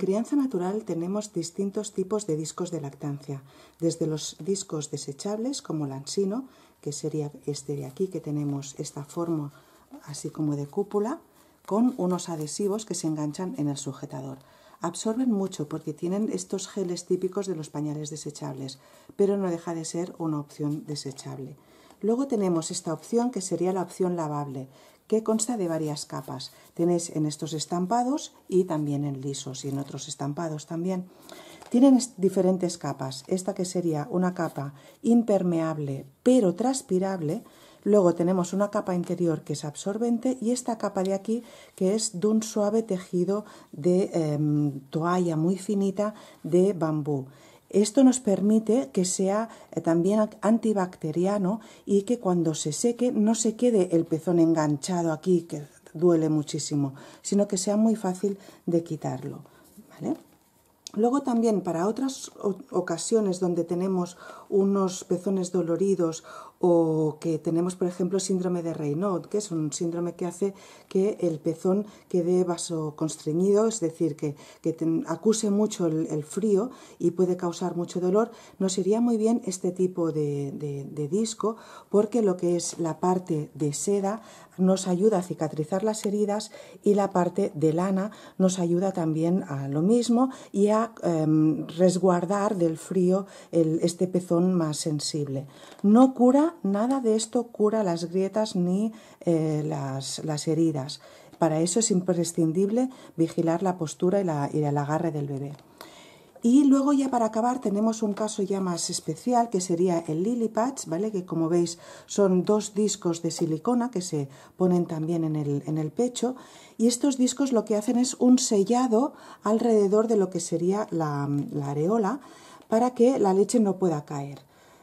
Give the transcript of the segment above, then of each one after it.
En crianza natural tenemos distintos tipos de discos de lactancia, desde los discos desechables como lansino, que sería este de aquí que tenemos esta forma así como de cúpula, con unos adhesivos que se enganchan en el sujetador. Absorben mucho porque tienen estos geles típicos de los pañales desechables, pero no deja de ser una opción desechable. Luego tenemos esta opción que sería la opción lavable, que consta de varias capas. Tenéis en estos estampados y también en lisos y en otros estampados también. Tienen diferentes capas. Esta que sería una capa impermeable pero transpirable. Luego tenemos una capa interior que es absorbente y esta capa de aquí que es de un suave tejido de em, toalla muy finita de bambú. Esto nos permite que sea eh, también antibacteriano y que cuando se seque no se quede el pezón enganchado aquí, que duele muchísimo, sino que sea muy fácil de quitarlo. Luego también para otras ocasiones donde tenemos unos pezones doloridos o que tenemos, por ejemplo, síndrome de Raynaud, que es un síndrome que hace que el pezón quede vasoconstreñido, es decir, que, acuse mucho el, frío y puede causar mucho dolor, nos iría muy bien este tipo de, disco porque lo que es la parte de seda nos ayuda a cicatrizar las heridas y la parte de lana nos ayuda también a lo mismo y a em, resguardar del frío este pezón más sensible. No cura nada, de esto cura las grietas ni eh, las, heridas. Para eso es imprescindible vigilar la postura y, el agarre del bebé. Y luego ya para acabar tenemos un caso ya más especial que sería el lily patch, ¿vale? Que como veis son dos discos de silicona que se ponen también en el, pecho y estos discos lo que hacen es un sellado alrededor de lo que sería la areola para que la leche no pueda caer.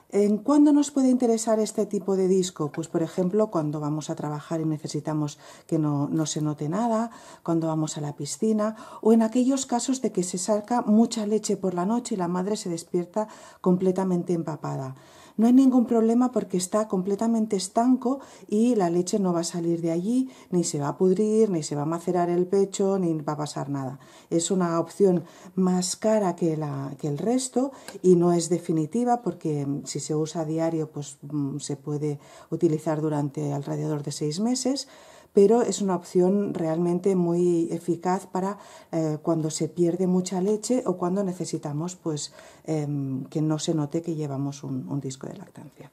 ¿En cuándo nos puede interesar este tipo de disco? Pues por ejemplo cuando vamos a trabajar y necesitamos que no, no, se note nada, cuando vamos a la piscina o en aquellos casos de que se saca mucha leche por la noche y la madre se despierta completamente empapada. No hay ningún problema porque está completamente estanco y la leche no va a salir de allí, ni se va a pudrir, ni se va a macerar el pecho, ni va a pasar nada. Es una opción más cara que, la, que el resto y no es definitiva porque mm, si se usa a diario pues mm, se puede utilizar durante alrededor de seis meses pero es una opción realmente muy eficaz para eh, cuando se pierde mucha leche o cuando necesitamos pues, em, que no se note que llevamos un disco de lactancia.